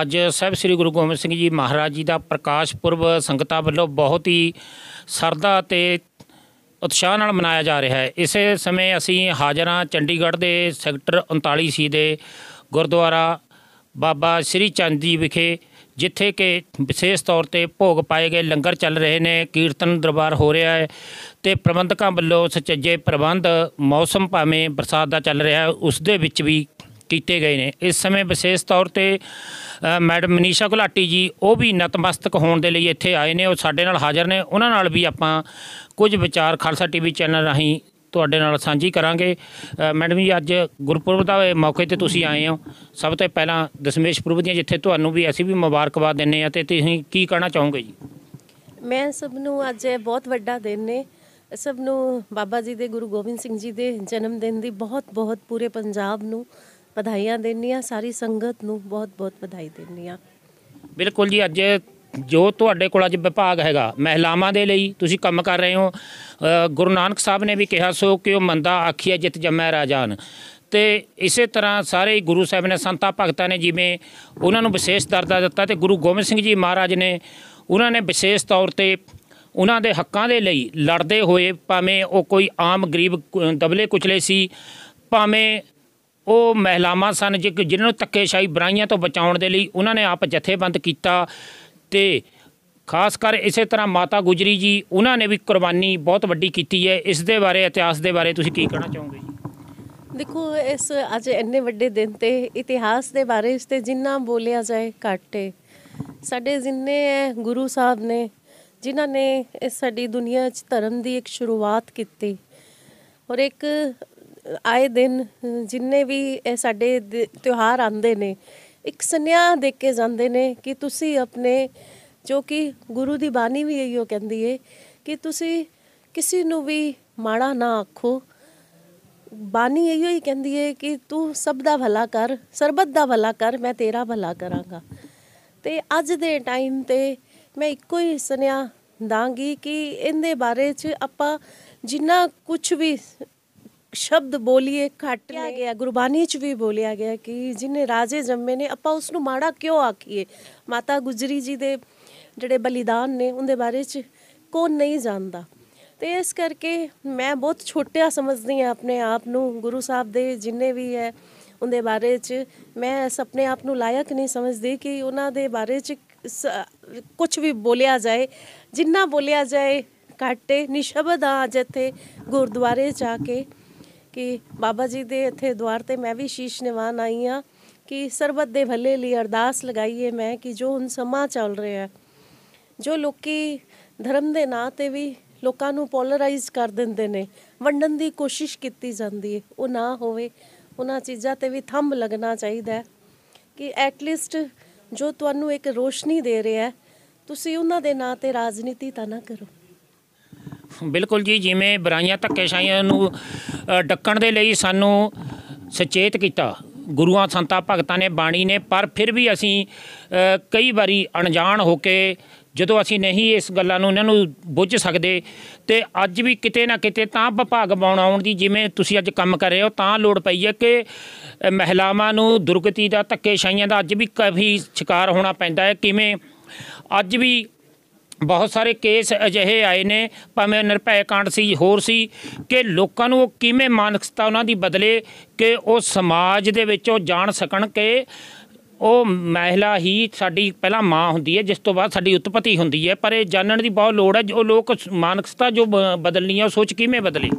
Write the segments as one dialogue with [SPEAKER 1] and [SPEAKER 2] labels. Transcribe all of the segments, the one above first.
[SPEAKER 1] ਅੱਜ ਸਭ ਸ੍ਰੀ ਗੁਰੂ ਗੋਬਿੰਦ ਸਿੰਘ ਜੀ ਮਹਾਰਾਜ ਜੀ ਦਾ ਪ੍ਰਕਾਸ਼ ਪੁਰਬ ਸੰਗਤਾਂ ਵੱਲੋਂ ਬਹੁਤ ਹੀ ਸਰਦਾ ਤੇ ਉਤਸ਼ਾਹ ਨਾਲ ਮਨਾਇਆ ਜਾ ਰਿਹਾ ਹੈ ਇਸੇ ਸਮੇਂ ਅਸੀਂ ਹਾਜ਼ਰਾਂ ਚੰਡੀਗੜ੍ਹ ਦੇ ਸੈਕਟਰ 39 ਸੀ ਦੇ ਗੁਰਦੁਆਰਾ ਬਾਬਾ ਸ੍ਰੀ ਚੰਦ ਜੀ ਵਿਖੇ ਜਿੱਥੇ ਕਿ ਵਿਸ਼ੇਸ਼ ਤੌਰ ਤੇ ਭੋਗ ਪਾਏ ਗਏ ਲੰਗਰ ਚੱਲ ਰਹੇ ਨੇ ਕੀਰਤਨ ਦਰਬਾਰ ਹੋ ਰਿਹਾ ਹੈ ਤੇ ਪ੍ਰਬੰਧਕਾਂ ਵੱਲੋਂ ਸਚੱਜੇ ਪ੍ਰਬੰਧ ਮੌਸਮ ਭਾਵੇਂ ਬਰਸਾਤ ਦਾ ਚੱਲ ਰਿਹਾ ਉਸ ਦੇ ਵਿੱਚ ਵੀ ਕੀਤੇ ਗਏ ਨੇ ਇਸ ਸਮੇਂ ਵਿਸ਼ੇਸ਼ ਤੌਰ ਤੇ ਮੈਡਮ ਮਨੀਸ਼ਾ ਘੁਲਾਟੀ ਜੀ ਉਹ ਵੀ ਨਤਮਸਤਕ ਹੋਣ ਦੇ ਲਈ ਇੱਥੇ ਆਏ ਨੇ ਉਹ ਸਾਡੇ ਨਾਲ ਹਾਜ਼ਰ ਨੇ ਉਹਨਾਂ ਨਾਲ ਵੀ ਆਪਾਂ ਕੁਝ ਵਿਚਾਰ ਖਾਲਸਾ ਟੀਵੀ ਚੈਨਲ ਰਾਹੀਂ ਤੁਹਾਡੇ ਨਾਲ ਸਾਂਝੀ ਕਰਾਂਗੇ ਮੈਡਮ ਜੀ ਅੱਜ ਗੁਰਪੁਰਬ ਦਾ ਮੌਕੇ ਤੇ ਤੁਸੀਂ ਆਏ ਹੋ ਸਭ ਤੋਂ ਪਹਿਲਾਂ ਦਸ਼ਮੇਸ਼ ਪੁਰਬ ਦੀਆਂ ਜਿੱਥੇ ਤੁਹਾਨੂੰ ਵੀ ਅਸੀਂ ਵੀ ਮੁਬਾਰਕਬਾਦ ਦਿੰਨੇ ਆ ਤੇ ਤੁਸੀਂ ਕੀ ਕਹਿਣਾ ਚਾਹੋਗੇ ਜੀ
[SPEAKER 2] ਮੈਂ ਸਭ ਨੂੰ ਅੱਜ ਬਹੁਤ ਵੱਡਾ ਦਿਨ ਨੇ ਸਭ ਨੂੰ ਬਾਬਾ ਜੀ ਦੇ ਗੁਰੂ ਗੋਬਿੰਦ ਸਿੰਘ ਜੀ ਦੇ ਜਨਮ ਦਿਨ ਦੀ ਬਹੁਤ ਬਹੁਤ ਪੂਰੇ ਪੰਜਾਬ ਨੂੰ ਵਧਾਈਆਂ ਦਿੰਨੀ ਆ ਸਾਰੀ ਸੰਗਤ ਨੂੰ ਬਹੁਤ-ਬਹੁਤ ਵਧਾਈ ਦਿੰਨੀ ਆ
[SPEAKER 1] ਬਿਲਕੁਲ ਜੀ ਅੱਜ ਜੋ ਤੁਹਾਡੇ ਕੋਲ ਅੱਜ ਵਿਭਾਗ ਹੈਗਾ ਮਹਿਲਾਵਾਂ ਦੇ ਲਈ ਤੁਸੀਂ ਕੰਮ ਕਰ ਰਹੇ ਹੋ ਗੁਰੂ ਨਾਨਕ ਸਾਹਿਬ ਨੇ ਵੀ ਕਿਹਾ ਸੋ ਕਿ ਉਹ ਮੰਦਾ ਆਖੀਆ ਜਿਤ ਜੰਮੈ ਰਾਜਾਨ ਤੇ ਇਸੇ ਤਰ੍ਹਾਂ ਸਾਰੇ ਗੁਰੂ ਸਾਹਿਬ ਨੇ ਸੰਤਾ ਭਗਤਾਂ ਨੇ ਜਿਵੇਂ ਉਹਨਾਂ ਨੂੰ ਵਿਸ਼ੇਸ਼ ਦਰਜਾ ਦਿੱਤਾ ਤੇ ਗੁਰੂ ਗੋਬਿੰਦ ਸਿੰਘ ਜੀ ਮਹਾਰਾਜ ਨੇ ਉਹਨਾਂ ਨੇ ਵਿਸ਼ੇਸ਼ ਤੌਰ ਤੇ ਉਹਨਾਂ ਦੇ ਹੱਕਾਂ ਦੇ ਲਈ ਲੜਦੇ ਹੋਏ ਭਾਵੇਂ ਉਹ ਕੋਈ ਆਮ ਗਰੀਬ ਦਬਲੇ ਕੁਚਲੇ ਸੀ ਭਾਵੇਂ ਉਹ ਮਹਿਲਾਵਾਂ ਸਨ ਜਿਨ੍ਹਾਂ ਨੂੰ ਤੱਕੇਸ਼ਾਹੀ ਬਰਾਈਆਂ ਤੋਂ ਬਚਾਉਣ ਦੇ ਲਈ ਉਹਨਾਂ ਨੇ ਆਪ ਜਥੇਬੰਦ ਕੀਤਾ ਤੇ ਖਾਸ ਕਰ ਇਸੇ ਤਰ੍ਹਾਂ ਮਾਤਾ ਗੁਜਰੀ ਜੀ ਉਹਨਾਂ ਨੇ ਵੀ ਕੁਰਬਾਨੀ ਬਹੁਤ ਵੱਡੀ ਕੀਤੀ ਹੈ ਇਸ ਦੇ ਬਾਰੇ ਇਤਿਹਾਸ ਦੇ ਬਾਰੇ ਤੁਸੀਂ ਕੀ ਕਹਿਣਾ ਚਾਹੋਗੇ ਜੀ
[SPEAKER 2] ਦੇਖੋ ਇਸ ਅੱਜ ਇੰਨੇ ਵੱਡੇ ਦਿਨ ਤੇ ਇਤਿਹਾਸ ਦੇ ਬਾਰੇ ਇਸ ਤੇ ਜਿੰਨਾ ਬੋਲਿਆ ਜਾਏ ਘਾਟੇ ਸਾਡੇ ਜਿੰਨੇ ਗੁਰੂ ਸਾਹਿਬ ਨੇ ਜਿਨ੍ਹਾਂ ਨੇ ਸਾਡੀ ਦੁਨੀਆ 'ਚ ਧਰਮ ਦੀ ਇੱਕ ਸ਼ੁਰੂਆਤ ਕੀਤੀ ਔਰ ਇੱਕ ਆਏ ਦਿਨ ਜਿੰਨੇ ਵੀ ਸਾਡੇ ਤਿਉਹਾਰ ਆਉਂਦੇ ਨੇ ਇੱਕ ਸੁਨੇਹਾ ਦੇ ਕੇ ਜਾਂਦੇ ਨੇ ਕਿ ਤੁਸੀਂ ਆਪਣੇ ਜੋ ਕਿ ਗੁਰੂ ਦੀ ਬਾਣੀ ਵੀ ਇਹੋ ਕਹਿੰਦੀ ਏ ਕਿ ਤੁਸੀਂ ਕਿਸੇ ਨੂੰ ਵੀ ਮਾੜਾ ਨਾ ਆਖੋ ਬਾਣੀ ਇਹੋ ਹੀ ਕਹਿੰਦੀ ਏ ਕਿ ਤੂੰ ਸਭ ਦਾ ਭਲਾ ਕਰ ਸਰਬਤ ਦਾ ਭਲਾ ਕਰ ਮੈਂ ਤੇਰਾ ਭਲਾ ਕਰਾਂਗਾ ਤੇ ਅੱਜ ਦੇ ਟਾਈਮ ਤੇ ਮੈਂ ਇੱਕੋ ਹੀ ਸੁਨੇਹਾ ਦਾਂਗੀ ਕਿ ਇਹਦੇ ਬਾਰੇ 'ਚ ਆਪਾਂ ਜਿੰਨਾ ਕੁਝ ਵੀ ਸ਼ਬਦ ਬੋਲੀਏ ਘਟ ਲਿਆ ਗਿਆ ਗੁਰਬਾਣੀ ਚ ਵੀ ਬੋਲਿਆ ਗਿਆ ਕਿ ਜਿਨੇ ਰਾਜੇ ਜੰਮੇ ਨੇ ਆਪਾਂ ਉਸ ਨੂੰ ਮਾੜਾ ਕਿਉਂ ਆਖੀਏ ਮਾਤਾ ਗੁਜਰੀ ਜੀ ਦੇ ਜਿਹੜੇ ਬਲੀਦਾਨ ਨੇ ਉਹਦੇ ਬਾਰੇ ਚ ਕੋ ਨਹੀਂ ਜਾਣਦਾ ਤੇ ਇਸ ਕਰਕੇ ਮੈਂ ਬਹੁਤ ਛੋਟਿਆ ਸਮਝਦੀ ਆ ਆਪਣੇ ਆਪ ਨੂੰ ਗੁਰੂ ਸਾਹਿਬ ਦੇ ਜਿੰਨੇ ਵੀ ਹੈ ਉਹਦੇ ਬਾਰੇ ਚ ਮੈਂ ਆਪਣੇ ਆਪ ਨੂੰ ਲਾਇਕ ਨਹੀਂ ਸਮਝਦੀ ਕਿ ਉਹਨਾਂ ਦੇ ਬਾਰੇ ਚ ਕੁਝ ਵੀ ਬੋਲਿਆ ਜਾਏ ਜਿੰਨਾ ਬੋਲਿਆ ਜਾਏ ਕਾਟੇ ਨਿਸ਼ਬਦ ਆ ਜਥੇ ਗੁਰਦੁਆਰੇ ਜਾ ਕੇ ਕਿ ਬਾਬਾ ਜੀ ਦੇ ਇੱਥੇ ਦਵਾਰ ਤੇ ਮੈਂ ਵੀ ਸ਼ੀਸ਼ ਨਿਵਾਨ ਆਈ ਆ ਕਿ ਸਰਬਤ ਦੇ ਭਲੇ ਲਈ ਅਰਦਾਸ ਲਗਾਈਏ ਮੈਂ ਕਿ ਜੋ ਹੁਣ ਸਮਾਂ ਚੱਲ ਰਿਹਾ ਹੈ ਜੋ ਲੋਕੀ ਧਰਮ ਦੇ ਨਾਂ ਤੇ ਵੀ ਲੋਕਾਂ ਨੂੰ ਪੋਲਰਾਈਜ਼ ਕਰ ਦਿੰਦੇ ਨੇ ਵੰਡਣ ਦੀ ਕੋਸ਼ਿਸ਼ ਕੀਤੀ ਜਾਂਦੀ ਹੈ ਉਹ ਨਾ ਹੋਵੇ ਉਹਨਾਂ ਚੀਜ਼ਾਂ ਤੇ ਵੀ ਥੰਮ ਲੱਗਣਾ ਚਾਹੀਦਾ ਕਿ ਐਟ ਲੀਸਟ ਜੋ ਤੁਹਾਨੂੰ ਇੱਕ ਰੋਸ਼ਨੀ ਦੇ ਰਿਹਾ ਤੁਸੀਂ ਉਹਨਾਂ ਦੇ ਨਾਂ ਤੇ ਰਾਜਨੀਤੀ ਤਾਂ ਨਾ ਕਰੋ
[SPEAKER 1] ਬਿਲਕੁਲ ਜੀ ਜਿਵੇਂ ਬਰਾਈਆਂ ਧੱਕੇਸ਼ਾਈਆਂ ਨੂੰ ਡੱਕਣ ਦੇ ਲਈ ਸਾਨੂੰ ਸੁਚੇਤ ਕੀਤਾ ਗੁਰੂਆਂ ਸੰਤਾਂ ਭਗਤਾਂ ਨੇ ਬਾਣੀ ਨੇ ਪਰ ਫਿਰ ਵੀ ਅਸੀਂ ਕਈ ਵਾਰੀ ਅਣਜਾਣ ਹੋ ਕੇ ਜਦੋਂ ਅਸੀਂ ਨਹੀਂ ਇਸ ਗੱਲਾਂ ਨੂੰ ਇਹਨਾਂ ਨੂੰ ਬੁੱਝ ਸਕਦੇ ਤੇ ਅੱਜ ਵੀ ਕਿਤੇ ਨਾ ਕਿਤੇ ਤਾਂ ਵਿਭਾਗ ਬਣਾਉਣ ਦੀ ਜਿਵੇਂ ਤੁਸੀਂ ਅੱਜ ਕੰਮ ਕਰ ਰਹੇ ਹੋ ਤਾਂ ਲੋੜ ਪਈ ਹੈ ਕਿ ਮਹਿਲਾਵਾਂ ਨੂੰ ਦੁਰਗਤੀ ਦਾ ਧੱਕੇ ਛਾਈਆਂ ਦਾ ਅੱਜ ਵੀ ਕਾਫੀ ਸ਼ਿਕਾਰ ਹੋਣਾ ਪੈਂਦਾ ਹੈ ਕਿਵੇਂ ਅੱਜ ਵੀ ਬਹੁਤ ਸਾਰੇ ਕੇਸ ਅਜਿਹੇ ਆਏ ਨੇ ਭਾਵੇਂ ਨਿਰਭੈ ਕਾਂਡ ਸੀ ਹੋਰ ਸੀ ਕਿ ਲੋਕਾਂ ਨੂੰ ਉਹ ਕਿਵੇਂ ਮਾਨਸਿਕਤਾ ਉਹਨਾਂ ਦੀ ਬਦਲੇ ਕਿ ਉਹ ਸਮਾਜ ਦੇ ਵਿੱਚ ਉਹ ਜਾਣ ਸਕਣ ਕਿ ਉਹ ਮਹਿਲਾ ਹੀ ਸਾਡੀ ਪਹਿਲਾ ਮਾਂ ਹੁੰਦੀ ਹੈ ਜਿਸ ਤੋਂ ਬਾਅਦ ਸਾਡੀ ਉਤਪਤੀ ਹੁੰਦੀ ਹੈ ਪਰ ਇਹ ਜਾਣਨ ਦੀ ਬਹੁਤ ਲੋੜ ਹੈ ਜੋ ਲੋਕ ਮਾਨਸਿਕਤਾ ਜੋ ਬਦਲਣੀ ਹੈ ਉਹ ਸੋਚ ਕਿਵੇਂ ਬਦਲੇ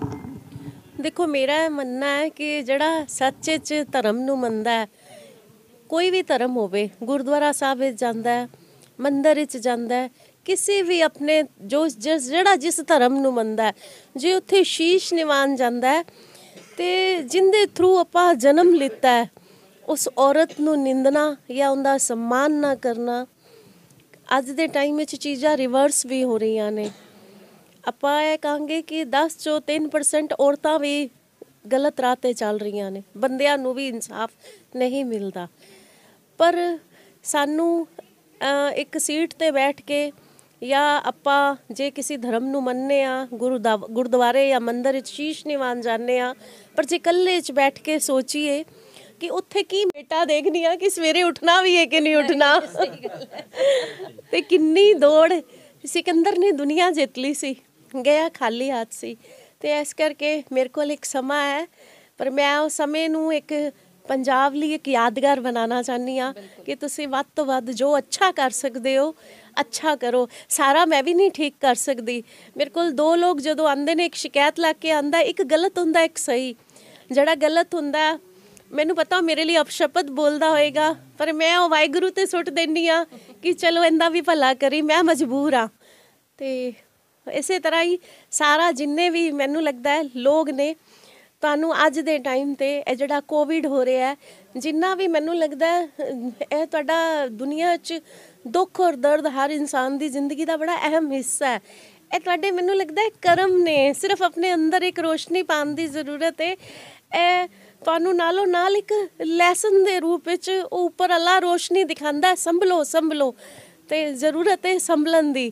[SPEAKER 2] ਦੇਖੋ ਮੇਰਾ ਮੰਨਣਾ ਹੈ ਕਿ ਜਿਹੜਾ ਸੱਚੇ ਚ ਧਰਮ ਨੂੰ ਮੰਨਦਾ ਕੋਈ ਵੀ ਧਰਮ ਹੋਵੇ ਗੁਰਦੁਆਰਾ ਸਾਹਿਬ ਵਿੱਚ ਜਾਂਦਾ ਮੰਦਰ ਮੰਦਿਰ ਵਿੱਚ ਜਾਂਦਾ ਕਿਸੇ ਵੀ ਆਪਣੇ ਜੋ ਜਿਹੜਾ ਜਿਸ ਧਰਮ ਨੂੰ ਮੰਨਦਾ ਜੇ ਉੱਥੇ ਸ਼ੀਸ਼ ਨਿਵਾਨ ਜਾਂਦਾ ਹੈ ਤੇ ਜਿੰਦੇ ਥਰੂ ਆਪਾਂ ਜਨਮ ਲਿੱਤਾ ਹੈ ਉਸ ਔਰਤ ਨੂੰ ਨਿੰਦਣਾ ਜਾਂ ਉਹਦਾ ਸਨਮਾਨ ਨਾ ਕਰਨਾ ਅੱਜ ਦੇ ਟਾਈਮ ਵਿੱਚ ਚੀਜ਼ਾਂ ਰਿਵਰਸ ਵੀ ਹੋ ਰਹੀਆਂ ਨੇ ਆਪਾਂ ਇਹ ਕਹਾਂਗੇ ਕਿ 10 ਚੋਂ 3% ਔਰਤਾਂ ਵੀ ਗਲਤ ਰਾਹ ਤੇ ਚੱਲ ਰਹੀਆਂ ਨੇ ਬੰਦਿਆਂ ਨੂੰ ਵੀ ਇਨਸਾਫ ਨਹੀਂ ਮਿਲਦਾ ਪਰ ਸਾਨੂੰ ਇੱਕ ਸੀਟ ਤੇ ਬੈਠ ਕੇ ਜਾਂ ਆਪਾਂ ਜੇ ਕਿਸੇ ਧਰਮ ਨੂੰ ਮੰਨਨੇ ਆ ਗੁਰੂ ਗੁਰਦੁਆਰੇ ਜਾਂ ਮੰਦਿਰ ਵਿੱਚ ਸ਼ੀਸ਼ ਨਿਵਾਨ ਜਾਂਦੇ ਆ ਪਰ ਜੇ ਇਕੱਲੇ 'ਚ ਬੈਠ ਕੇ ਸੋਚੀਏ ਕਿ ਉੱਥੇ ਕੀ ਬੇਟਾ ਦੇਖਨੀ ਆ ਕਿ ਸਵੇਰੇ ਉੱਠਣਾ ਵੀ ਹੈ ਕਿ ਨਹੀਂ ਉੱਠਣਾ ਤੇ ਕਿੰਨੀ ਦੌੜ ਸਿਕੰਦਰ ਨੇ ਦੁਨੀਆ ਜਿੱਤ ਲਈ ਸੀ ਗਿਆ ਖਾਲੀ ਹੱਥ ਸੀ ਤੇ ਇਸ ਕਰਕੇ ਮੇਰੇ ਕੋਲ ਇੱਕ ਸਮਾਂ ਹੈ ਪਰ ਮੈਂ ਉਹ ਸਮੇਂ ਨੂੰ ਇੱਕ ਪੰਜਾਬ ਲਈ ਇੱਕ ਯਾਦਗਾਰ ਬਣਾਉਣਾ ਚਾਹਨੀ ਆ ਕਿ ਤੁਸੀਂ ਵੱਧ ਤੋਂ ਵੱਧ ਜੋ ਅੱਛਾ ਕਰ ਸਕਦੇ ਹੋ ਅੱਛਾ ਕਰੋ ਸਾਰਾ ਮੈਂ ਵੀ ਨਹੀਂ ਠੀਕ ਕਰ ਸਕਦੀ ਮੇਰੇ ਕੋਲ ਦੋ ਲੋਕ ਜਦੋਂ ਆਂਦੇ ਨੇ ਇੱਕ ਸ਼ਿਕਾਇਤ ਲਾ ਕੇ ਆਂਦਾ ਇੱਕ ਗਲਤ ਹੁੰਦਾ ਇੱਕ ਸਹੀ ਜਿਹੜਾ ਗਲਤ ਹੁੰਦਾ ਮੈਨੂੰ ਪਤਾ ਮੇਰੇ ਲਈ ਅਪਸ਼ਪਤ ਬੋਲਦਾ ਹੋਏਗਾ ਪਰ ਮੈਂ ਉਹ ਵਾਹਿਗੁਰੂ ਤੇ ਸੁੱਟ ਦਿੰਨੀ ਆ ਕਿ ਚਲੋ ਇੰਦਾ ਵੀ ਭਲਾ ਕਰੀ ਮੈਂ ਮਜਬੂਰ ਆ ਤੇ ਇਸੇ ਤਰ੍ਹਾਂ ਹੀ ਸਾਰਾ ਜਿੰਨੇ ਵੀ ਮੈਨੂੰ ਲੱਗਦਾ ਹੈ ਲੋਕ ਨੇ ਤੁਹਾਨੂੰ ਅੱਜ ਦੇ ਟਾਈਮ ਤੇ ਇਹ ਜਿਹੜਾ ਕੋਵਿਡ ਹੋ ਰਿਹਾ ਹੈ ਜਿੰਨਾ ਵੀ ਮੈਨੂੰ ਲੱਗਦਾ ਇਹ ਤੁਹਾਡਾ ਦੁਨੀਆ 'ਚ ਦੁੱਖ ਔਰ ਦਰਦ ਹਰ ਇਨਸਾਨ ਦੀ ਜ਼ਿੰਦਗੀ ਦਾ ਬੜਾ ਅਹਿਮ ਹਿੱਸਾ ਹੈ ਇਹ ਤੁਹਾਡੇ ਮੈਨੂੰ ਲੱਗਦਾ ਹੈ ਕਰਮ ਨੇ ਸਿਰਫ ਆਪਣੇ ਅੰਦਰ ਇੱਕ ਰੋਸ਼ਨੀ ਪਾਉਣ ਦੀ ਜ਼ਰੂਰਤ ਹੈ ਇਹ ਤੁਹਾਨੂੰ ਨਾਲੋਂ ਨਾਲ ਇੱਕ ਲੈਸਨ ਦੇ ਰੂਪ ਵਿੱਚ ਉੱਪਰ ਅੱਲਾ ਰੋਸ਼ਨੀ ਦਿਖਾਉਂਦਾ ਸੰਭਲੋ ਸੰਭਲੋ ਤੇ ਜ਼ਰੂਰਤ ਹੈ ਸੰਭਲਣ ਦੀ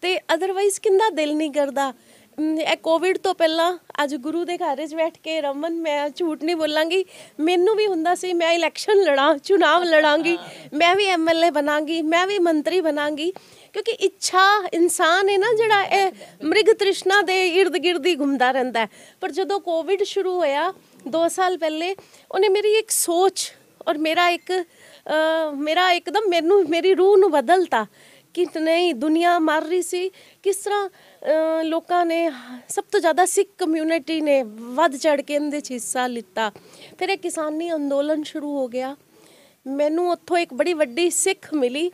[SPEAKER 2] ਤੇ ਅਦਰਵਾਈਜ਼ ਕਿੰਦਾ ਦਿਲ ਨਹੀਂ ਕਰਦਾ ਇਹ ਕੋਵਿਡ ਤੋਂ ਪਹਿਲਾਂ ਅੱਜ ਗੁਰੂ ਦੇ ਘਰ ਵਿੱਚ ਬੈਠ ਕੇ ਰਮਨ ਮੈਂ ਝੂਠ ਨਹੀਂ ਬੋਲਾਂਗੀ ਮੈਨੂੰ ਵੀ ਹੁੰਦਾ ਸੀ ਮੈਂ ਇਲੈਕਸ਼ਨ ਲੜਾਂ ਚੋਣਾਂ ਲੜਾਂਗੀ ਮੈਂ ਵੀ ਐਮਐਲਏ ਬਣਾਂਗੀ ਮੈਂ ਵੀ ਮੰਤਰੀ ਬਣਾਂਗੀ ਕਿਉਂਕਿ ਇੱਛਾ ਇਨਸਾਨ ਹੈ ਨਾ ਜਿਹੜਾ ਇਹ ਮ੍ਰਿਗ ਤ੍ਰਿਸ਼ਨਾ ਦੇ ird gird ਹੀ ਘੁੰਮਦਾ ਰਹਿੰਦਾ ਪਰ ਜਦੋਂ ਕੋਵਿਡ ਸ਼ੁਰੂ ਹੋਇਆ 2 ਸਾਲ ਪਹਿਲੇ ਉਹਨੇ ਮੇਰੀ ਇੱਕ ਸੋਚ ਔਰ ਮੇਰਾ ਇੱਕ ਮੇਰਾ ਇੱਕਦਮ ਮੈਨੂੰ ਮੇਰੀ ਰੂਹ ਨੂੰ ਬਦਲਤਾ ਕਿ ਨਹੀਂ ਦੁਨੀਆ ਮਰ ਰਹੀ ਸੀ ਕਿਸ ਤਰ੍ਹਾਂ ਲੋਕਾਂ ਨੇ ਸਭ ਤੋਂ ਜ਼ਿਆਦਾ ਸਿੱਖ ਕਮਿਊਨਿਟੀ ਨੇ ਵੱਧ ਚੜ ਕੇ ਇਹਦੇ ਵਿੱਚ ਹਿੱਸਾ ਲਿੱਤਾ ਫਿਰ ਇਹ ਕਿਸਾਨੀ ਅੰਦੋਲਨ ਸ਼ੁਰੂ ਹੋ ਗਿਆ ਮੈਨੂੰ ਉੱਥੋਂ ਇੱਕ ਬੜੀ ਵੱਡੀ ਸਿੱਖ ਮਿਲੀ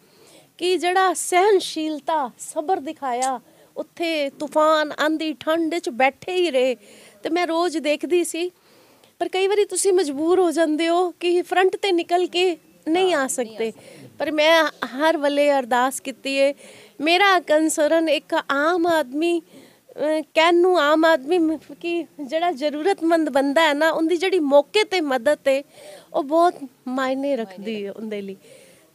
[SPEAKER 2] ਕਿ ਜਿਹੜਾ ਸਹਿਨਸ਼ੀਲਤਾ ਸਬਰ ਦਿਖਾਇਆ ਉੱਥੇ ਤੂਫਾਨ ਆਂਦੀ ਠੰਡ 'ਚ ਬੈਠੇ ਹੀ ਰਹੇ ਤੇ ਮੈਂ ਰੋਜ਼ ਦੇਖਦੀ ਸੀ ਪਰ ਕਈ ਵਾਰੀ ਤੁਸੀਂ ਮਜਬੂਰ ਹੋ ਜਾਂਦੇ ਹੋ ਕਿ ਫਰੰਟ ਤੇ ਨਿਕਲ ਕੇ ਨਹੀਂ ਆ ਸਕਦੇ ਪਰ ਮੈਂ ਹਰ ਵਲੇ ਅਰਦਾਸ ਕੀਤੀ ਹੈ ਮੇਰਾ ਕੰਸਰਨ ਇੱਕ ਆਮ ਆਦਮੀ ਕੈਨ ਨੂੰ ਆਮ ਆਦਮੀ ਕਿ ਜਿਹੜਾ ਜ਼ਰੂਰਤਮੰਦ ਬੰਦਾ ਹੈ ਨਾ ਉਹਦੀ ਜਿਹੜੀ ਮੌਕੇ ਤੇ ਮਦਦ ਹੈ ਉਹ ਬਹੁਤ ਮਾਇਨੇ ਰੱਖਦੀ ਹੈ ਉਹਦੇ ਲਈ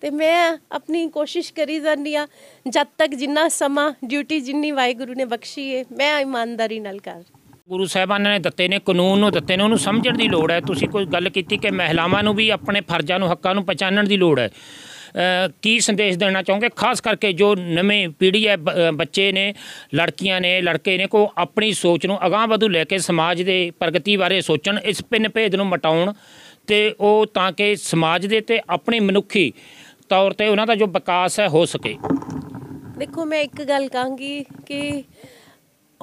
[SPEAKER 2] ਤੇ ਮੈਂ ਆਪਣੀ ਕੋਸ਼ਿਸ਼ ਕਰੀ ਜਾਂਦੀ ਆ ਜਦ ਤੱਕ ਜਿੰਨਾ ਸਮਾਂ ਡਿਊਟੀ ਜਿੰਨੀ ਵਾਹਿਗੁਰੂ ਨੇ ਬਖਸ਼ੀ ਹੈ ਮੈਂ ਇਮਾਨਦਾਰੀ ਨਾਲ ਕਰ
[SPEAKER 1] ਗੁਰੂ ਸਾਹਿਬਾਨਾਂ ਨੇ ਦਿੱਤੇ ਨੇ ਕਾਨੂੰਨ ਨੂੰ ਦਿੱਤੇ ਨੇ ਉਹਨੂੰ ਸਮਝਣ ਦੀ ਲੋੜ ਹੈ ਤੁਸੀਂ ਕੋਈ ਗੱਲ ਕੀਤੀ ਕਿ ਮਹਿਲਾਵਾਂ ਨੂੰ ਵੀ ਆਪਣੇ ਫਰਜ਼ਾਂ ਨੂੰ ਹੱਕਾਂ ਨੂੰ ਪਛਾਣਨ ਦੀ ਲੋੜ ਹੈ ਕੀ ਸੰਦੇਸ਼ ਦੇਣਾ ਚਾਹੋਗੇ ਖਾਸ ਕਰਕੇ ਜੋ ਨਵੇਂ ਪੀੜ੍ਹੀ ਹੈ ਬੱਚੇ ਨੇ ਲੜਕੀਆਂ ਨੇ ਲੜਕੇ ਨੇ ਕੋ ਆਪਣੀ ਸੋਚ ਨੂੰ ਅਗਾਹ ਵਧੂ ਲੈ ਕੇ ਸਮਾਜ ਦੇ ਪ੍ਰਗਤੀ ਬਾਰੇ ਸੋਚਣ ਇਸ ਪਿੰਨ ਭੇਦ ਨੂੰ ਮਟਾਉਣ ਤੇ ਉਹ ਤਾਂ ਕਿ ਸਮਾਜ ਦੇ ਤੇ ਆਪਣੇ ਮਨੁੱਖੀ ਤੌਰ ਤੇ ਉਹਨਾਂ ਦਾ ਜੋ ਵਿਕਾਸ ਹੈ ਹੋ ਸਕੇ
[SPEAKER 2] ਦੇਖੋ ਮੈਂ ਇੱਕ ਗੱਲ ਕਹਾਂਗੀ ਕਿ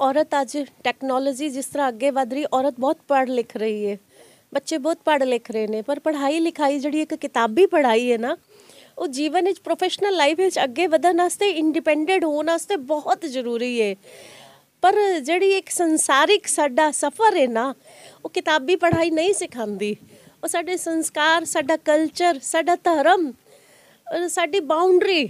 [SPEAKER 2] ਔਰਤ ਅੱਜ ਟੈਕਨੋਲੋਜੀ ਜਿਸ ਤਰ੍ਹਾਂ ਅੱਗੇ ਵਧ ਰਹੀ ਔਰਤ ਬਹੁਤ ਪੜ੍ਹ ਲਿਖ ਰਹੀ ਹੈ ਬੱਚੇ ਬਹੁਤ ਪੜ੍ਹ ਲਿਖ ਰਹੇ ਨੇ ਪਰ ਪੜ੍ਹਾਈ ਲਿਖਾਈ ਜਿਹੜੀ ਇੱਕ ਕਿਤਾਬੀ ਪੜ੍ਹਾਈ ਹੈ ਨਾ ਉਹ ਜੀਵਨ ਵਿੱਚ ਪ੍ਰੋਫੈਸ਼ਨਲ ਲਾਈਫ ਵਿੱਚ ਅੱਗੇ ਵਧਣ ਵਾਸਤੇ ਇੰਡੀਪੈਂਡੈਂਟ ਹੋਣ ਵਾਸਤੇ ਬਹੁਤ ਜ਼ਰੂਰੀ ਹੈ ਪਰ ਜਿਹੜੀ ਇੱਕ ਸੰਸਾਰਿਕ ਸਾਡਾ ਸਫ਼ਰ ਹੈ ਨਾ ਉਹ ਕਿਤਾਬੀ ਪੜ੍ਹਾਈ ਨਹੀਂ ਸਿਖਾਉਂਦੀ ਉਹ ਸਾਡੇ ਸੰਸਕਾਰ ਸਾਡਾ ਕਲਚਰ ਸਾਡਾ ਧਰਮ ਸਾਡੀ ਬਾਉਂਡਰੀ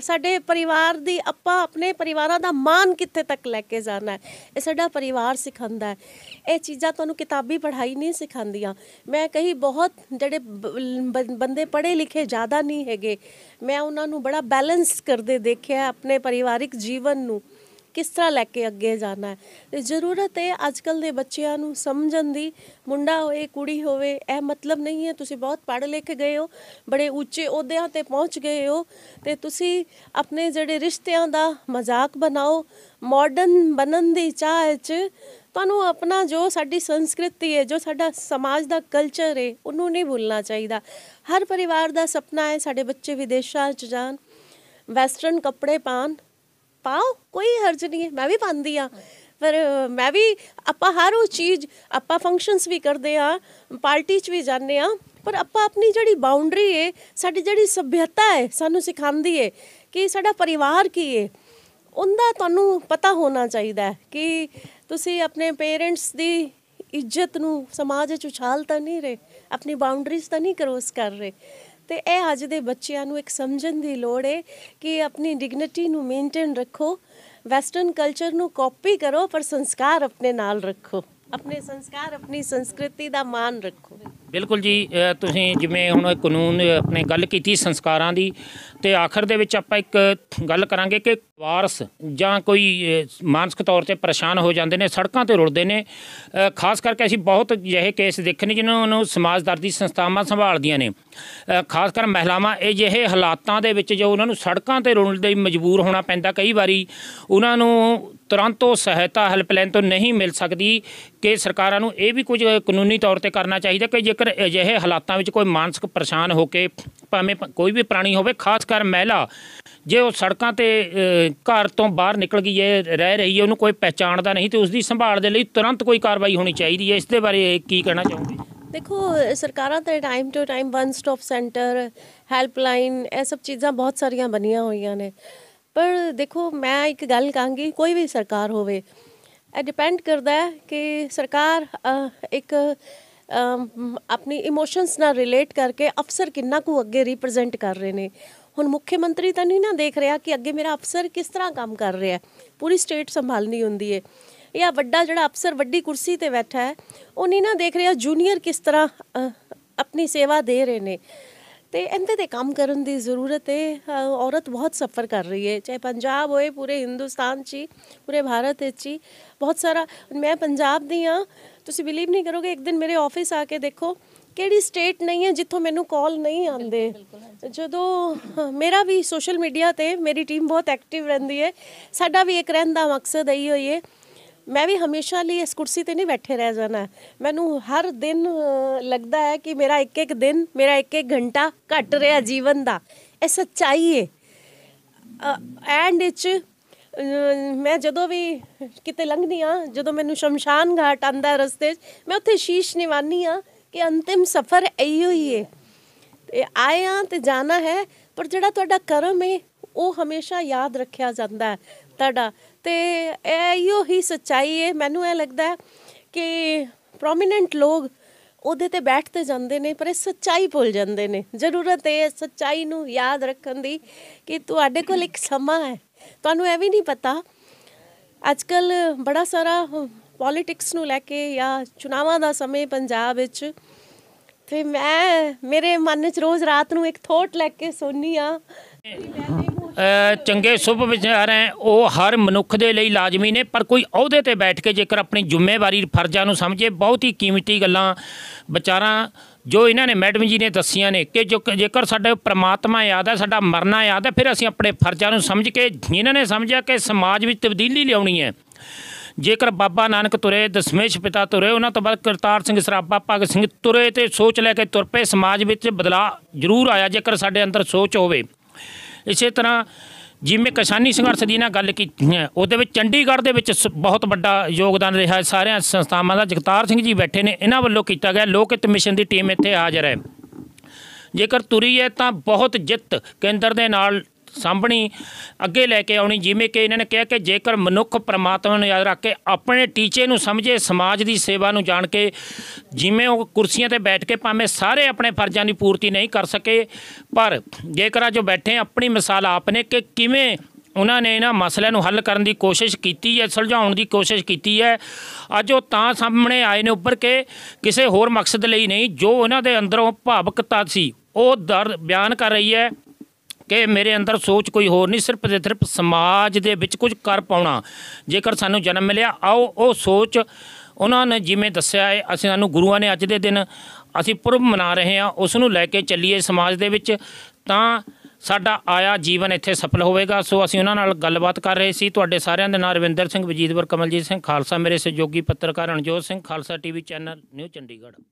[SPEAKER 2] ਸਾਡੇ ਪਰਿਵਾਰ ਦੀ ਆਪਾਂ ਆਪਣੇ ਪਰਿਵਾਰਾਂ ਦਾ ਮਾਨ ਕਿੱਥੇ ਤੱਕ ਲੈ ਕੇ ਜਾਣਾ ਹੈ ਇਹ ਸਾਡਾ ਪਰਿਵਾਰ ਸਿਖਾਉਂਦਾ ਹੈ ਇਹ ਚੀਜ਼ਾਂ ਤੁਹਾਨੂੰ ਕਿਤਾਬੀ ਪੜ੍ਹਾਈ ਨਹੀਂ ਸਿਖਾਉਂਦੀਆਂ ਮੈਂ ਕਹੀ ਬਹੁਤ ਜਿਹੜੇ ਬੰਦੇ ਪੜ੍ਹੇ ਲਿਖੇ ਜ਼ਿਆਦਾ ਨਹੀਂ ਹੈਗੇ ਮੈਂ ਉਹਨਾਂ ਨੂੰ ਬੜਾ ਬੈਲੈਂਸ ਕਰਦੇ ਦੇਖਿਆ ਆਪਣੇ ਪਰਿਵਾਰਿਕ ਜੀਵਨ ਨੂੰ ਕਿਸ ਤਰ੍ਹਾਂ ਲੈ ਕੇ ਅੱਗੇ ਜਾਣਾ ਹੈ ਤੇ ਜ਼ਰੂਰਤ ਹੈ ਅੱਜ ਕੱਲ ਦੇ ਬੱਚਿਆਂ ਨੂੰ ਸਮਝਣ ਦੀ ਮੁੰਡਾ ਹੋਵੇ ਕੁੜੀ ਹੋਵੇ ਇਹ ਮਤਲਬ ਨਹੀਂ ਹੈ ਤੁਸੀਂ ਬਹੁਤ ਪੜ੍ਹ ਲਿਖ ਗਏ ਹੋ ਬੜੇ ਉੱਚੇ ਅਹੁਦਿਆਂ ਤੇ ਪਹੁੰਚ ਗਏ ਹੋ ਤੇ ਤੁਸੀਂ ਆਪਣੇ ਜਿਹੜੇ ਰਿਸ਼ਤਿਆਂ ਦਾ ਮਜ਼ਾਕ ਬਣਾਓ ਮਾਡਰਨ ਬਣਨ ਦੀ ਚਾਹ ਚ ਤੁਹਾਨੂੰ ਆਪਣਾ ਜੋ ਸਾਡੀ ਸੰਸਕ੍ਰਿਤੀ ਹੈ ਜੋ ਸਾਡਾ ਸਮਾਜ ਦਾ ਕਲਚਰ ਹੈ ਉਹਨੂੰ ਨਹੀਂ ਭੁੱਲਣਾ ਚਾਹੀਦਾ ਹਰ ਪਰਿਵਾਰ ਦਾ ਸੁਪਨਾ ਹੈ ਸਾਡੇ ਬੱਚੇ ਵਿਦੇਸ਼ਾਂ 'ਚ ਜਾਣ ਵੈਸਟਰਨ ਕੱਪੜੇ ਪਾਣ ਪਾਓ ਕੋਈ ਹਰਜ ਨਹੀਂ ਹੈ ਮੈਂ ਵੀ ਪਾਉਂਦੀ ਆ ਪਰ ਮੈਂ ਵੀ ਆਪਾਂ ਹਰ ਉਹ ਚੀਜ਼ ਆਪਾਂ ਫੰਕਸ਼ਨਸ ਵੀ ਕਰਦੇ ਆ ਪਾਰਟੀ 'ਚ ਵੀ ਜਾਂਦੇ ਆ ਪਰ ਆਪਾਂ ਆਪਣੀ ਜਿਹੜੀ ਬਾਉਂਡਰੀ ਹੈ ਸਾਡੀ ਜਿਹੜੀ ਸਭਿਅਤਾ ਹੈ ਸਾਨੂੰ ਸਿਖਾਉਂਦੀ ਹੈ ਕਿ ਸਾਡਾ ਪਰਿਵਾਰ ਕੀ ਹੈ ਉਹਦਾ ਤੁਹਾਨੂੰ ਪਤਾ ਹੋਣਾ ਚਾਹੀਦਾ ਹੈ ਕਿ ਤੁਸੀਂ ਆਪਣੇ ਪੇਰੈਂਟਸ ਦੀ ਇੱਜ਼ਤ ਨੂੰ ਸਮਾਜ 'ਚ ਉਛਾਲ ਤਾਂ ਨਹੀਂ ਰਹੇ ਆਪਣੀ ਬਾਉਂਡਰੀਜ਼ ਤਾਂ ਨਹੀਂ ਕਰੋਸ ਕਰ ਰਹੇ ਤੇ ਇਹ ਅੱਜ ਦੇ ਬੱਚਿਆਂ ਨੂੰ ਇੱਕ ਸਮਝਣ ਦੀ ਲੋੜ ਹੈ ਕਿ ਆਪਣੀ ਡਿਗਨਿਟੀ ਨੂੰ ਮੇਨਟੇਨ ਰੱਖੋ ਵੈਸਟਰਨ ਕਲਚਰ ਨੂੰ ਕਾਪੀ ਕਰੋ ਪਰ ਸੰਸਕਾਰ ਆਪਣੇ ਨਾਲ ਰੱਖੋ ਆਪਣੇ ਸੰਸਕਾਰ ਆਪਣੀ ਸੰਸਕ੍ਰਿਤੀ ਦਾ ਮਾਣ ਰੱਖੋ
[SPEAKER 1] ਬਿਲਕੁਲ ਜੀ ਤੁਸੀਂ ਜਿਵੇਂ ਹੁਣ ਕਾਨੂੰਨ ਆਪਣੇ ਗੱਲ ਕੀਤੀ ਸੰਸਕਾਰਾਂ ਦੀ ਤੇ ਆਖਰ ਦੇ ਵਿੱਚ ਆਪਾਂ ਇੱਕ ਗੱਲ ਕਰਾਂਗੇ ਕਿ ਵਾਰਸ ਜਾਂ ਕੋਈ ਮਾਨਸਿਕ ਤੌਰ ਤੇ ਪਰੇਸ਼ਾਨ ਹੋ ਜਾਂਦੇ ਨੇ ਸੜਕਾਂ ਤੇ ਰੁਲਦੇ ਨੇ ਖਾਸ ਕਰਕੇ ਅਸੀਂ ਬਹੁਤ ਅਜਿਹੇ ਕੇਸ ਦੇਖਣੇ ਜਿਨ੍ਹਾਂ ਨੂੰ ਸਮਾਜ ਦਰਦੀ ਸੰਸਥਾਵਾਂ ਸੰਭਾਲਦੀਆਂ ਨੇ ਖਾਸ ਕਰ ਮਹਿਲਾਵਾਂ ਇਹ ਜਿਹੇ ਹਾਲਾਤਾਂ ਦੇ ਵਿੱਚ ਜੋ ਉਹਨਾਂ ਨੂੰ ਸੜਕਾਂ ਤੇ ਰੁਲਣ ਲਈ ਮਜਬੂਰ ਹੋਣਾ ਪੈਂਦਾ ਕਈ ਵਾਰੀ ਉਹਨਾਂ ਨੂੰ ਤੁਰੰਤ ਸਹਾਇਤਾ ਹੈਲਪਲਾਈਨ ਤੋਂ ਨਹੀਂ ਮਿਲ ਸਕਦੀ ਕਿ ਸਰਕਾਰਾਂ ਨੂੰ ਇਹ ਵੀ ਕੁਝ ਕਾਨੂੰਨੀ ਤੌਰ ਤੇ ਕਰਨਾ ਚਾਹੀਦਾ ਕਿ ਜੇਕਰ ਅਜਿਹੇ ਹਾਲਾਤਾਂ ਵਿੱਚ ਕੋਈ ਮਾਨਸਿਕ ਪਰੇਸ਼ਾਨ ਹੋ ਕੇ ਭਾਵੇਂ ਕੋਈ ਵੀ ਪ੍ਰਾਣੀ ਹੋਵੇ ਖਾਸ ਕਰ ਮਹਿਲਾ ਜੇ ਉਹ ਸੜਕਾਂ ਤੇ ਘਰ ਤੋਂ ਬਾਹਰ ਨਿਕਲ ਗਈ ਹੈ ਰਹਿ ਰਹੀ ਹੈ ਉਹਨੂੰ ਕੋਈ ਪਹਿਚਾਣਦਾ ਨਹੀਂ ਤੇ ਉਸ ਦੀ ਸੰਭਾਲ ਦੇ ਲਈ ਤੁਰੰਤ ਕੋਈ ਕਾਰਵਾਈ ਹੋਣੀ ਚਾਹੀਦੀ ਹੈ ਇਸ ਦੇ ਬਾਰੇ ਕੀ ਕਹਿਣਾ ਚਾਹੋਗੇ
[SPEAKER 2] ਦੇਖੋ ਸਰਕਾਰਾਂ ਤੇ time to time one stop centre helpline ਇਹ ਸਭ ਚੀਜ਼ਾਂ ਬਹੁਤ ਸਾਰੀਆਂ ਬਣੀਆਂ ਹੋਈਆਂ ਨੇ ਪਰ ਦੇਖੋ ਮੈਂ ਇੱਕ ਗੱਲ ਕਹਾਂਗੀ ਕੋਈ ਵੀ ਸਰਕਾਰ ਹੋਵੇ ਇਹ ਡਿਪੈਂਡ ਕਰਦਾ ਹੈ ਕਿ ਸਰਕਾਰ ਇੱਕ ਆਪਣੀ ਇਮੋਸ਼ਨਸ ਨਾਲ ਰਿਲੇਟ ਕਰਕੇ ਅਫਸਰ ਕਿੰਨਾ ਕੁ ਅੱਗੇ ਰਿਪਰੈਜ਼ੈਂਟ ਕਰ ਰਹੇ ਨੇ ਹੁਣ ਮੁੱਖ ਮੰਤਰੀ ਤਾਂ ਨਹੀਂ ਨਾ ਦੇਖ ਰਿਹਾ ਕਿ ਅੱਗੇ ਮੇਰਾ ਅਫਸਰ ਕਿਸ ਤਰ੍ਹਾਂ ਕੰਮ ਕਰ ਰਿਹਾ ਹੈ ਪੂਰੀ ਸਟੇਟ ਸੰਭਾਲਣੀ ਹੁੰਦੀ ਹੈ ਇਹ ਵੱਡਾ ਜਿਹੜਾ ਅਫਸਰ ਵੱਡੀ ਕੁਰਸੀ ਤੇ ਬੈਠਾ ਹੈ ਉਹ ਨਹੀਂ ਨਾ ਦੇਖ ਰਿਹਾ ਜੂਨੀਅਰ ਕਿਸ ਤਰ੍ਹਾਂ ਆਪਣੀ ਸੇਵਾ ਦੇ ਰਹੇ ਨੇ ਤੇ ਇੰਦੇ ਤੇ ਕੰਮ ਕਰਨ ਦੀ ਜ਼ਰੂਰਤ ਹੈ ਔਰਤ ਬਹੁਤ ਸਫਰ ਕਰ ਰਹੀ ਹੈ ਚਾਹੇ ਪੰਜਾਬ ਹੋਏ ਪੂਰੇ ਹਿੰਦੁਸਤਾਨ 'ਚ ਪੂਰੇ ਭਾਰਤ 'ਚ ਬਹੁਤ ਸਾਰਾ ਮੈਂ ਪੰਜਾਬ ਦੀ ਆ ਤੁਸੀਂ ਬਿਲੀਵ ਨਹੀਂ ਕਰੋਗੇ ਇੱਕ ਦਿਨ ਮੇਰੇ ਆਫਿਸ ਆ ਕੇ ਦੇਖੋ ਕਿਹੜੀ ਸਟੇਟ ਨਹੀਂ ਹੈ ਜਿੱਥੋਂ ਮੈਨੂੰ ਕਾਲ ਨਹੀਂ ਆਉਂਦੇ ਜਦੋਂ ਮੇਰਾ ਵੀ ਸੋਸ਼ਲ ਮੀਡੀਆ ਤੇ ਮੇਰੀ ਟੀਮ ਬਹੁਤ ਐਕਟਿਵ ਰਹਿੰਦੀ ਹੈ ਸਾਡਾ ਵੀ ਇੱਕ ਰਹਿਣ ਦਾ ਮਕਸਦ ਹੈ ਹੀ ਹੋਈਏ ਮੈਂ ਵੀ ਹਮੇਸ਼ਾ ਲਈ ਇਸ ਕੁਰਸੀ ਤੇ ਨਹੀਂ ਬੈਠੇ ਰਹਿ ਜਾਣਾ ਮੈਨੂੰ ਹਰ ਦਿਨ ਲੱਗਦਾ ਹੈ ਕਿ ਮੇਰਾ ਇੱਕ ਇੱਕ ਦਿਨ ਮੇਰਾ ਇੱਕ ਇੱਕ ਘੰਟਾ ਘਟ ਰਿਹਾ ਜੀਵਨ ਦਾ ਇਹ ਸੱਚਾਈ ਹੈ ਐਂਡ ਇਚ ਮੈਂ ਜਦੋਂ ਵੀ ਕਿਤੇ ਲੰਘਦੀ ਆ ਜਦੋਂ ਮੈਨੂੰ ਸ਼ਮਸ਼ਾਨ ਘਾਟ ਆਂਦਾ ਰਸਤੇ ਮੈਂ ਉੱਥੇ ਸ਼ੀਸ਼ ਨਿਵਾਨੀ ਆ ਕਿ ਅੰਤਿਮ ਸਫ਼ਰ ਇਹੋ ਹੀ ਹੈ ਤੇ ਆਏ ਆ ਤੇ ਜਾਣਾ ਹੈ ਪਰ ਜਿਹੜਾ ਤੁਹਾਡਾ ਕਰਮ ਹੈ ਉਹ ਹਮੇਸ਼ਾ ਯਾਦ ਰੱਖਿਆ ਜਾਂਦਾ ਹੈ ਤੁਹਾਡਾ ਤੇ ਇਹ ਇਹੋ ਹੀ ਸਚਾਈ ਹੈ ਮੈਨੂੰ ਇਹ ਲੱਗਦਾ ਕਿ ਪ੍ਰੋਮਿਨੈਂਟ ਲੋਕ ਉਹਦੇ ਤੇ ਬੈਠਦੇ ਜਾਂਦੇ ਨੇ ਪਰ ਇਹ ਸੱਚਾਈ ਭੁੱਲ ਜਾਂਦੇ ਨੇ ਜ਼ਰੂਰਤ ਹੈ ਸੱਚਾਈ ਨੂੰ ਯਾਦ ਰੱਖਣ ਦੀ ਕਿ ਤੁਹਾਡੇ ਕੋਲ ਇੱਕ ਸਮਾਂ ਹੈ ਤੁਹਾਨੂੰ ਇਹ ਵੀ ਨਹੀਂ ਪਤਾ ਅੱਜਕੱਲ ਬੜਾ ਸਾਰਾ ਪੋਲਿਟਿਕਸ ਨੂੰ ਲੈ ਕੇ ਜਾਂ ਚੁਣਾਵਾਂ ਦਾ ਸਮੇਂ ਪੰਜਾਬ ਵਿੱਚ ਤੇ ਮੈਂ ਮੇਰੇ ਮਨ 'ਚ ਰੋਜ਼ ਰਾਤ ਨੂੰ ਇੱਕ ਥੋਟ ਲੈ ਕੇ ਸੋਨੀ
[SPEAKER 1] ਆ ਚੰਗੇ ਸੁਭ ਵਿਚਾਰ ਹੈ ਉਹ ਹਰ ਮਨੁੱਖ ਦੇ ਲਈ ਲਾਜ਼ਮੀ ਨੇ ਪਰ ਕੋਈ ਅਹੁਦੇ ਤੇ ਬੈਠ ਕੇ ਜੇਕਰ ਆਪਣੀ ਜ਼ਿੰਮੇਵਾਰੀ ਫਰਜ਼ਾਂ ਨੂੰ ਸਮਝੇ ਬਹੁਤ ਹੀ ਕੀਮਤੀ ਗੱਲਾਂ ਵਿਚਾਰਾਂ ਜੋ ਇਹਨਾਂ ਨੇ ਮੈਡਮ ਜੀ ਨੇ ਦੱਸੀਆਂ ਨੇ ਕਿ ਜੇਕਰ ਸਾਡੇ ਪ੍ਰਮਾਤਮਾ ਯਾਦ ਹੈ ਸਾਡਾ ਮਰਨਾ ਯਾਦ ਹੈ ਫਿਰ ਅਸੀਂ ਆਪਣੇ ਫਰਜ਼ਾਂ ਨੂੰ ਸਮਝ ਕੇ ਇਹਨਾਂ ਨੇ ਸਮਝਿਆ ਕਿ ਸਮਾਜ ਵਿੱਚ ਤਬਦੀਲੀ ਲਿਆਉਣੀ ਹੈ ਜੇਕਰ ਬਾਬਾ ਨਾਨਕ ਤੁਰੇ ਦਸਮੇਸ਼ ਪਿਤਾ ਤੁਰੇ ਉਹਨਾਂ ਤੋਂ ਬਾਅਦ ਕਰਤਾਰ ਸਿੰਘ ਸਰਾਪਾ ਭਗਤ ਸਿੰਘ ਤੁਰੇ ਤੇ ਸੋਚ ਲੈ ਕੇ ਤੁਰ ਪਏ ਸਮਾਜ ਵਿੱਚ ਬਦਲਾਅ ਜ਼ਰੂਰ ਆਇਆ ਜੇਕਰ ਸਾਡੇ ਅੰਦਰ ਸੋਚ ਹੋਵੇ ਇਸੇ ਤਰ੍ਹਾਂ ਜਿਵੇਂ ਕਿਸਾਨੀ ਸੰਘਰਸ਼ ਦੀ ਨਾਲ ਗੱਲ ਕੀਤੀ ਹੈ ਉਹਦੇ ਵਿੱਚ ਚੰਡੀਗੜ੍ਹ ਦੇ ਵਿੱਚ ਬਹੁਤ ਵੱਡਾ ਯੋਗਦਾਨ ਰਿਹਾ ਹੈ ਸਾਰਿਆਂ ਸੰਸਥਾਵਾਂ ਦਾ ਜਗਤਾਰ ਸਿੰਘ ਜੀ ਬੈਠੇ ਨੇ ਇਹਨਾਂ ਵੱਲੋਂ ਕੀਤਾ ਗਿਆ ਲੋਕਿਤ ਮਿਸ਼ਨ ਦੀ ਟੀਮ ਇੱਥੇ ਹਾਜ਼ਰ ਹੈ ਜੇਕਰ ਤੁਰੀ ਹੈ ਤਾਂ ਬਹੁਤ ਜਿੱਤ ਕੇਂਦਰ ਦੇ ਨਾਲ ਸਾਹਮਣੀ ਅੱਗੇ ਲੈ ਕੇ ਆਉਣੀ ਜਿਵੇਂ ਕਿ ਇਹਨਾਂ ਨੇ ਕਿਹਾ ਕਿ ਜੇਕਰ ਮਨੁੱਖ ਪਰਮਾਤਮਾ ਨੂੰ ਯਾਦ ਰੱਖ ਕੇ ਆਪਣੇ ਟੀਚੇ ਨੂੰ ਸਮਝੇ ਸਮਾਜ ਦੀ ਸੇਵਾ ਨੂੰ ਜਾਣ ਕੇ ਜਿਵੇਂ ਉਹ ਕੁਰਸੀਆਂ ਤੇ ਬੈਠ ਕੇ ਭਾਵੇਂ ਸਾਰੇ ਆਪਣੇ ਫਰਜ਼ਾਂ ਦੀ ਪੂਰਤੀ ਨਹੀਂ ਕਰ ਸਕੇ ਪਰ ਜੇਕਰ ਜੋ ਬੈਠੇ ਆਪਣੀ ਮਿਸਾਲ ਆਪਨੇ ਕਿ ਕਿਵੇਂ ਉਹਨਾਂ ਨੇ ਇਹਨਾਂ ਮਸਲਿਆਂ ਨੂੰ ਹੱਲ ਕਰਨ ਦੀ ਕੋਸ਼ਿਸ਼ ਕੀਤੀ ਹੈ ਸੁਲਝਾਉਣ ਦੀ ਕੋਸ਼ਿਸ਼ ਕੀਤੀ ਹੈ ਅੱਜ ਉਹ ਤਾਂ ਸਾਹਮਣੇ ਆਏ ਨੇ ਉੱਪਰ ਕੇ ਕਿਸੇ ਹੋਰ ਮਕਸਦ ਲਈ ਨਹੀਂ ਜੋ ਉਹਨਾਂ ਦੇ ਅੰਦਰੋਂ ਭਾਵਕਤਾ ਸੀ ਉਹ ਦਰ ਬਿਆਨ ਕਰ ਰਹੀ ਹੈ ਕਿ ਮੇਰੇ ਅੰਦਰ ਸੋਚ ਕੋਈ ਹੋਰ ਨਹੀਂ ਸਿਰਫ ਤੇ ਸਿਰਫ ਸਮਾਜ ਦੇ ਵਿੱਚ ਕੁਝ ਕਰ ਪਾਉਣਾ ਜੇਕਰ ਸਾਨੂੰ ਜਨਮ ਮਿਲਿਆ ਆਓ ਉਹ ਸੋਚ ਉਹਨਾਂ ਨੇ ਜਿਵੇਂ ਦੱਸਿਆ ਹੈ ਅਸੀਂ ਸਾਨੂੰ ਗੁਰੂਆਂ ਨੇ ਅੱਜ ਦੇ ਦਿਨ ਅਸੀਂ ਪੁਰਬ ਮਨਾ ਰਹੇ ਹਾਂ ਉਸ ਨੂੰ ਲੈ ਕੇ ਚੱਲੀਏ ਸਮਾਜ ਦੇ ਵਿੱਚ ਤਾਂ ਸਾਡਾ ਆਇਆ ਜੀਵਨ ਇੱਥੇ ਸਫਲ ਹੋਵੇਗਾ ਸੋ ਅਸੀਂ ਉਹਨਾਂ ਨਾਲ ਗੱਲਬਾਤ ਕਰ ਰਹੇ ਸੀ ਤੁਹਾਡੇ ਸਾਰਿਆਂ ਦੇ ਨਾਲ ਰਵਿੰਦਰ ਸਿੰਘ ਵਜੀਦਵਰ ਕਮਲਜੀਤ ਸਿੰਘ ਖਾਲਸਾ ਮੇਰੇ ਸਹਿਯੋਗੀ ਪੱਤਰਕਾਰ Anjot Singh Khalsa TV channel New Chandigarh